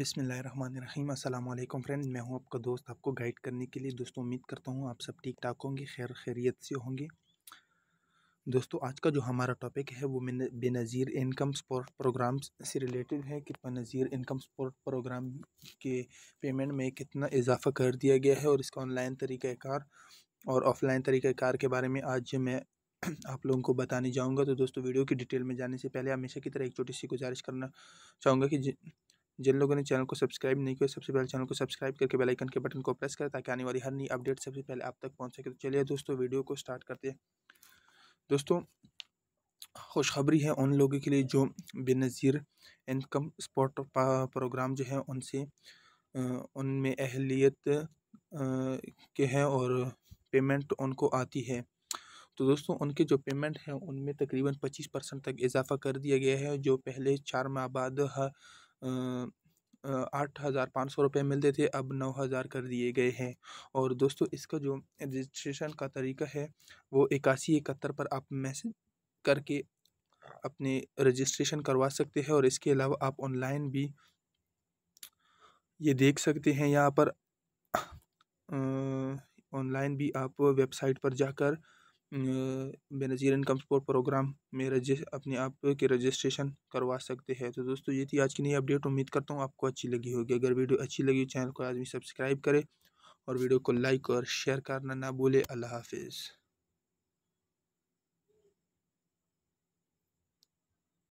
बिसमीम अल्लाम फ्रेंड मैं हूं आपका दोस्त आपको गाइड करने के लिए दोस्तों उम्मीद करता हूं आप सब ठीक ठाक होंगे खैर खैरियत से होंगे दोस्तों आज का जो हमारा टॉपिक है वो बेनज़ीर इनकम सपोर्ट प्रोग्राम से रिलेटेड है कि बेनज़ीर इनकम सपोर्ट प्रोग्राम के पेमेंट में कितना इजाफा कर दिया गया है और इसका ऑनलाइन तरीक़ाकार और ऑफलाइन तरीक़ाकार के बारे में आज मैं आप लोगों को बताने जाऊंगा तो दोस्तों वीडियो की डिटेल में जाने से पहले हमेशा की तरह एक छोटी सी गुजारिश करना चाहूँगा कि जिन लोगों ने चैनल को सब्सक्राइब नहीं किया सबसे पहले चैनल को सब्सक्राइब करके बेल आइकन के बटन को प्रेस करें ताकि आने वाली हर नई अपडेट सबसे पहले आप तक पहुंच सके तो चलिए दोस्तों वीडियो को स्टार्ट करते हैं दोस्तों खुशखबरी है उन लोगों के लिए जो बेनज़ीर इनकम स्पॉट प्रोग्राम जो है उनसे उनमें अहलियत के हैं और पेमेंट उनको आती है तो दोस्तों उनके जो पेमेंट हैं उनमें तकरीबन पच्चीस परसेंट तक इजाफा कर दिया गया है जो पहले चार माह बाद आठ हज़ार पाँच सौ रुपये मिलते थे अब नौ हज़ार कर दिए गए हैं और दोस्तों इसका जो रजिस्ट्रेशन का तरीका है वो इक्यासी इकहत्तर पर आप मैसेज करके अपने रजिस्ट्रेशन करवा सकते हैं और इसके अलावा आप ऑनलाइन भी ये देख सकते हैं यहाँ पर ऑनलाइन भी आप वेबसाइट पर जाकर बेनज़ीर इनकम सपोर्ट प्रोग्राम में रजिस अपने आप के रजिस्ट्रेशन करवा सकते हैं तो दोस्तों ये थी आज की नई अपडेट उम्मीद करता हूँ आपको अच्छी लगी होगी अगर वीडियो अच्छी लगी चैनल को आदमी सब्सक्राइब करे और वीडियो को लाइक और शेयर करना ना भूले अल्लाह हाफिज़